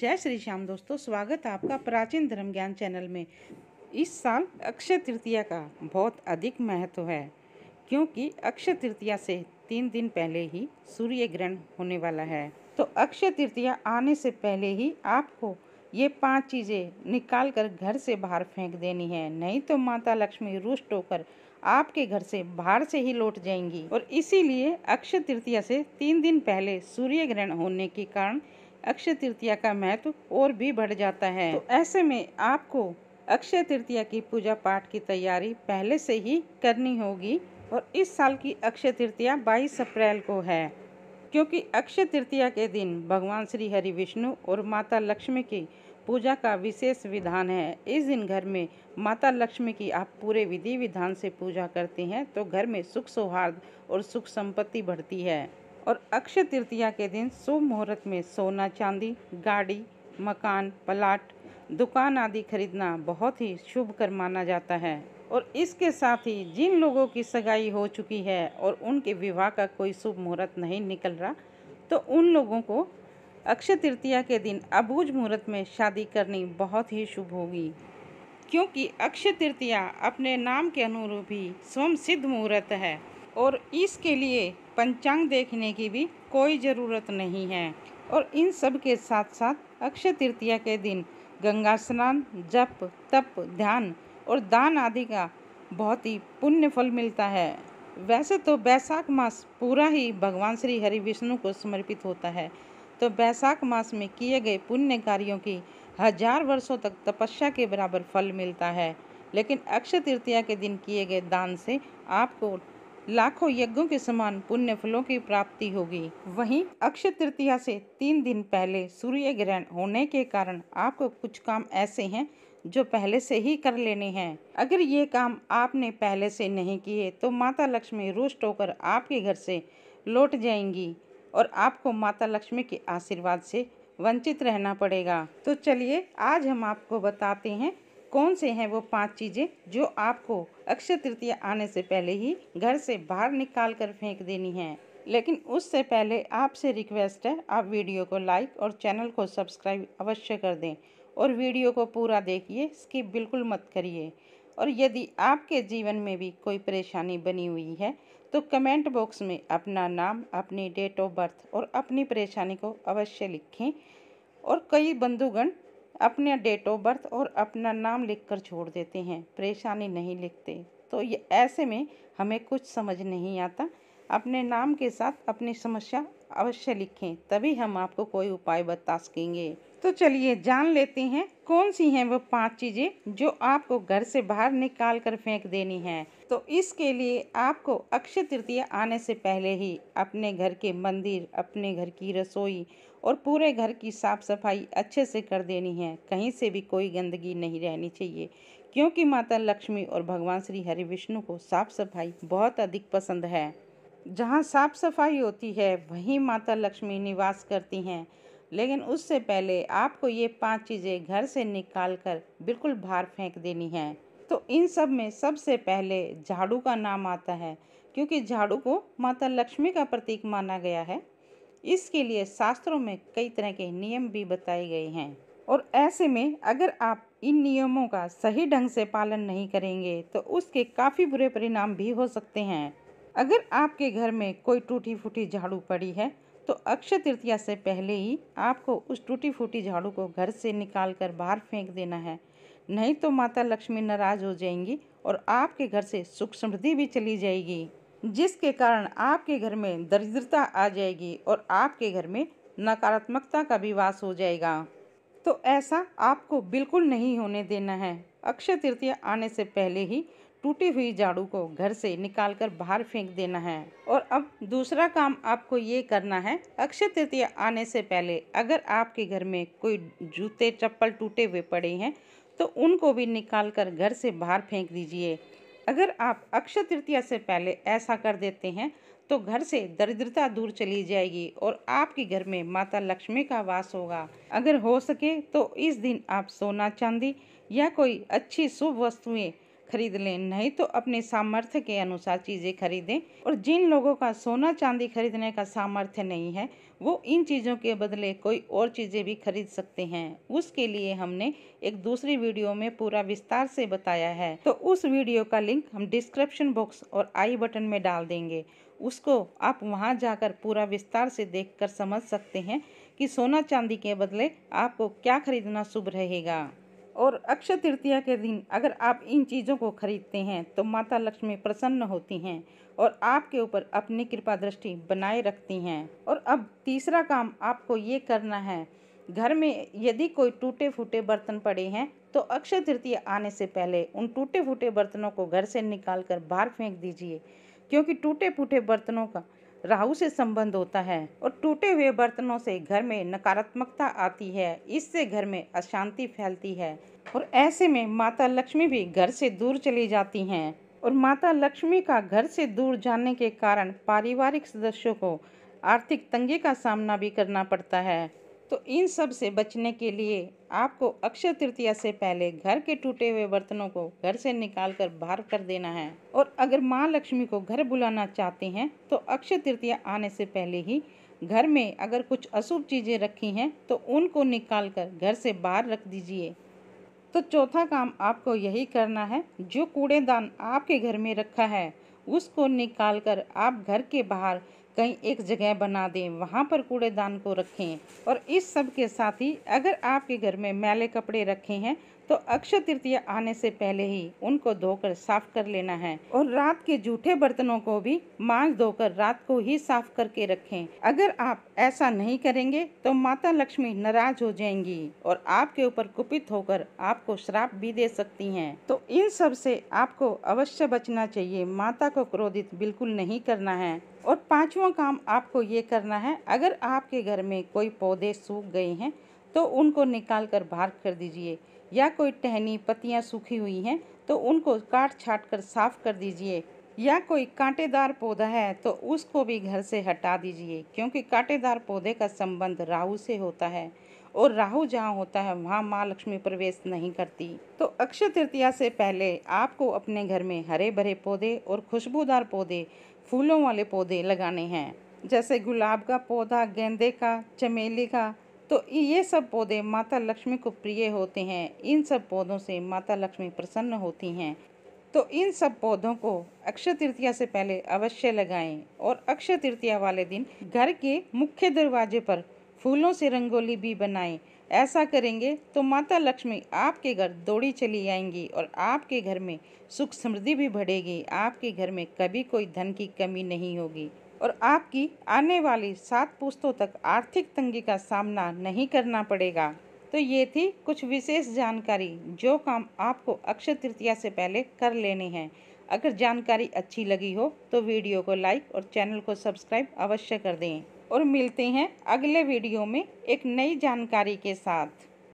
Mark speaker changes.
Speaker 1: जय श्री श्याम दोस्तों स्वागत है आपका प्राचीन धर्म ज्ञान चैनल में इस साल अक्षय तृतीया का बहुत अधिक महत्व है क्योंकि अक्षय तृतीया से तीन दिन पहले ही सूर्य ग्रहण होने वाला है तो अक्षय तृतीया आने से पहले ही आपको ये पांच चीज़ें निकाल कर घर से बाहर फेंक देनी है नहीं तो माता लक्ष्मी रुष्ट होकर आपके घर से बाहर से ही लौट जाएंगी और इसीलिए अक्षय तृतीया से तीन दिन पहले सूर्य ग्रहण होने के कारण अक्षय तृतीया का महत्व और भी बढ़ जाता है तो ऐसे में आपको अक्षय तृतीया की पूजा पाठ की तैयारी पहले से ही करनी होगी और इस साल की अक्षय तृतीया 22 अप्रैल को है क्योंकि अक्षय तृतीया के दिन भगवान श्री हरि विष्णु और माता लक्ष्मी की पूजा का विशेष विधान है इस दिन घर में माता लक्ष्मी की आप पूरे विधि विधान से पूजा करते हैं तो घर में सुख सौहार्द और सुख संपत्ति बढ़ती है और अक्षय तृतीया के दिन शुभ मुहूर्त में सोना चांदी गाड़ी मकान प्लाट दुकान आदि खरीदना बहुत ही शुभ कर माना जाता है और इसके साथ ही जिन लोगों की सगाई हो चुकी है और उनके विवाह का कोई शुभ मुहूर्त नहीं निकल रहा तो उन लोगों को अक्षय तृतीया के दिन अबूझ मुहूर्त में शादी करनी बहुत ही शुभ होगी क्योंकि अक्षय तृतीया अपने नाम के अनुरूप ही स्वयं सिद्ध मुहूर्त है और इसके लिए पंचांग देखने की भी कोई ज़रूरत नहीं है और इन सब के साथ साथ अक्षय तृतीया के दिन गंगा स्नान जप तप ध्यान और दान आदि का बहुत ही पुण्य फल मिलता है वैसे तो बैसाख मास पूरा ही भगवान श्री हरि विष्णु को समर्पित होता है तो बैसाख मास में किए गए पुण्य कार्यों की हजार वर्षों तक तपस्या के बराबर फल मिलता है लेकिन अक्षय तृतीया के दिन किए गए दान से आपको लाखों यज्ञों के समान पुण्य फलों की प्राप्ति होगी वहीं अक्षय तृतीया से तीन दिन पहले सूर्य ग्रहण होने के कारण आपको कुछ काम ऐसे हैं जो पहले से ही कर लेने हैं अगर ये काम आपने पहले से नहीं किए तो माता लक्ष्मी रुष्ट होकर आपके घर से लौट जाएंगी और आपको माता लक्ष्मी के आशीर्वाद से वंचित रहना पड़ेगा तो चलिए आज हम आपको बताते हैं कौन से हैं वो पांच चीज़ें जो आपको अक्षय तृतीया आने से पहले ही घर से बाहर निकाल कर फेंक देनी है लेकिन उससे पहले आपसे रिक्वेस्ट है आप वीडियो को लाइक और चैनल को सब्सक्राइब अवश्य कर दें और वीडियो को पूरा देखिए स्किप बिल्कुल मत करिए और यदि आपके जीवन में भी कोई परेशानी बनी हुई है तो कमेंट बॉक्स में अपना नाम अपनी डेट ऑफ बर्थ और अपनी परेशानी को अवश्य लिखें और कई बंधुगण अपने डेट ऑफ बर्थ और अपना नाम लिखकर छोड़ देते हैं परेशानी नहीं लिखते तो ये ऐसे में हमें कुछ समझ नहीं आता अपने नाम के साथ अपनी समस्या अवश्य लिखें तभी हम आपको कोई उपाय बता सकेंगे तो चलिए जान लेते हैं कौन सी हैं वो पांच चीज़ें जो आपको घर से बाहर निकाल कर फेंक देनी हैं तो इसके लिए आपको अक्षय तृतीया आने से पहले ही अपने घर के मंदिर अपने घर की रसोई और पूरे घर की साफ़ सफाई अच्छे से कर देनी है कहीं से भी कोई गंदगी नहीं रहनी चाहिए क्योंकि माता लक्ष्मी और भगवान श्री हरि विष्णु को साफ़ सफाई बहुत अधिक पसंद है जहाँ साफ़ सफाई होती है वहीं माता लक्ष्मी निवास करती हैं लेकिन उससे पहले आपको ये पांच चीज़ें घर से निकाल कर बिल्कुल बाहर फेंक देनी हैं तो इन सब में सबसे पहले झाड़ू का नाम आता है क्योंकि झाड़ू को माता लक्ष्मी का प्रतीक माना गया है इसके लिए शास्त्रों में कई तरह के नियम भी बताए गए हैं और ऐसे में अगर आप इन नियमों का सही ढंग से पालन नहीं करेंगे तो उसके काफ़ी बुरे परिणाम भी हो सकते हैं अगर आपके घर में कोई टूटी फूटी झाड़ू पड़ी है तो अक्षय तृतीया से पहले ही आपको उस टूटी फूटी झाड़ू को घर से निकाल कर बाहर फेंक देना है नहीं तो माता लक्ष्मी नाराज हो जाएंगी और आपके घर से सुख समृद्धि भी चली जाएगी जिसके कारण आपके घर में दरिद्रता आ जाएगी और आपके घर में नकारात्मकता का भी वास हो जाएगा तो ऐसा आपको बिल्कुल नहीं होने देना है अक्षय तृतीया आने से पहले ही टूटी हुई झाड़ू को घर से निकालकर बाहर फेंक देना है और अब दूसरा काम आपको ये करना है अक्षय तृतीया आने से पहले अगर आपके घर में कोई जूते चप्पल टूटे हुए पड़े हैं तो उनको भी निकाल कर घर से बाहर फेंक दीजिए अगर आप अक्षय तृतीया से पहले ऐसा कर देते हैं तो घर से दरिद्रता दूर चली जाएगी और आपके घर में माता लक्ष्मी का वास होगा अगर हो सके तो इस दिन आप सोना चांदी या कोई अच्छी शुभ वस्तुएं खरीद लें नहीं तो अपने सामर्थ्य के अनुसार चीज़ें खरीदें और जिन लोगों का सोना चांदी खरीदने का सामर्थ्य नहीं है वो इन चीज़ों के बदले कोई और चीज़ें भी खरीद सकते हैं उसके लिए हमने एक दूसरी वीडियो में पूरा विस्तार से बताया है तो उस वीडियो का लिंक हम डिस्क्रिप्शन बॉक्स और आई बटन में डाल देंगे उसको आप वहाँ जाकर पूरा विस्तार से देख समझ सकते हैं कि सोना चांदी के बदले आपको क्या खरीदना शुभ रहेगा और अक्षय तृतीया के दिन अगर आप इन चीज़ों को खरीदते हैं तो माता लक्ष्मी प्रसन्न होती हैं और आपके ऊपर अपनी कृपा दृष्टि बनाए रखती हैं और अब तीसरा काम आपको ये करना है घर में यदि कोई टूटे फूटे बर्तन पड़े हैं तो अक्षय तृतीया आने से पहले उन टूटे फूटे बर्तनों को घर से निकाल कर बाहर फेंक दीजिए क्योंकि टूटे फूटे बर्तनों का राहु से संबंध होता है और टूटे हुए बर्तनों से घर में नकारात्मकता आती है इससे घर में अशांति फैलती है और ऐसे में माता लक्ष्मी भी घर से दूर चली जाती हैं और माता लक्ष्मी का घर से दूर जाने के कारण पारिवारिक सदस्यों को आर्थिक तंगी का सामना भी करना पड़ता है तो इन सब से बचने के लिए आपको अक्षय तृतीया से पहले घर के टूटे हुए बर्तनों को घर से निकाल कर बाहर कर देना है और अगर माँ लक्ष्मी को घर बुलाना चाहते हैं तो अक्षय तृतीया आने से पहले ही घर में अगर कुछ अशुभ चीज़ें रखी हैं तो उनको निकाल कर घर से बाहर रख दीजिए तो चौथा काम आपको यही करना है जो कूड़ेदान आपके घर में रखा है उसको निकाल कर आप घर के बाहर कहीं एक जगह बना दें वहाँ पर कूड़ेदान को रखें और इस सब के साथ ही अगर आपके घर में मैले कपड़े रखे हैं तो अक्षय तृतीया आने से पहले ही उनको धोकर साफ कर लेना है और रात के जूठे बर्तनों को भी मांस धोकर रात को ही साफ करके रखें अगर आप ऐसा नहीं करेंगे तो माता लक्ष्मी नाराज हो जाएंगी और आपके ऊपर कुपित होकर आपको श्राप भी दे सकती हैं तो इन सब से आपको अवश्य बचना चाहिए माता को क्रोधित बिल्कुल नहीं करना है और पांचवा काम आपको ये करना है अगर आपके घर में कोई पौधे सूख गए हैं तो उनको निकाल कर बाहर कर दीजिए या कोई टहनी पत्तियां सूखी हुई हैं तो उनको काट छाट कर साफ कर दीजिए या कोई कांटेदार पौधा है तो उसको भी घर से हटा दीजिए क्योंकि कांटेदार पौधे का संबंध राहु से होता है और राहु जहाँ होता है वहाँ माँ लक्ष्मी प्रवेश नहीं करती तो अक्षय तृतीया से पहले आपको अपने घर में हरे भरे पौधे और खुशबूदार पौधे फूलों वाले पौधे लगाने हैं जैसे गुलाब का पौधा गेंदे का चमेली का तो ये सब पौधे माता लक्ष्मी को प्रिय होते हैं इन सब पौधों से माता लक्ष्मी प्रसन्न होती हैं तो इन सब पौधों को अक्षय तृतीया से पहले अवश्य लगाएं और अक्षय तृतीया वाले दिन घर के मुख्य दरवाजे पर फूलों से रंगोली भी बनाएं ऐसा करेंगे तो माता लक्ष्मी आपके घर दौड़ी चली आएंगी और आपके घर में सुख समृद्धि भी बढ़ेगी आपके घर में कभी कोई धन की कमी नहीं होगी और आपकी आने वाली सात पुस्तों तक आर्थिक तंगी का सामना नहीं करना पड़ेगा तो ये थी कुछ विशेष जानकारी जो काम आपको अक्षय तृतीया से पहले कर लेने हैं अगर जानकारी अच्छी लगी हो तो वीडियो को लाइक और चैनल को सब्सक्राइब अवश्य कर दें और मिलते हैं अगले वीडियो में एक नई जानकारी के साथ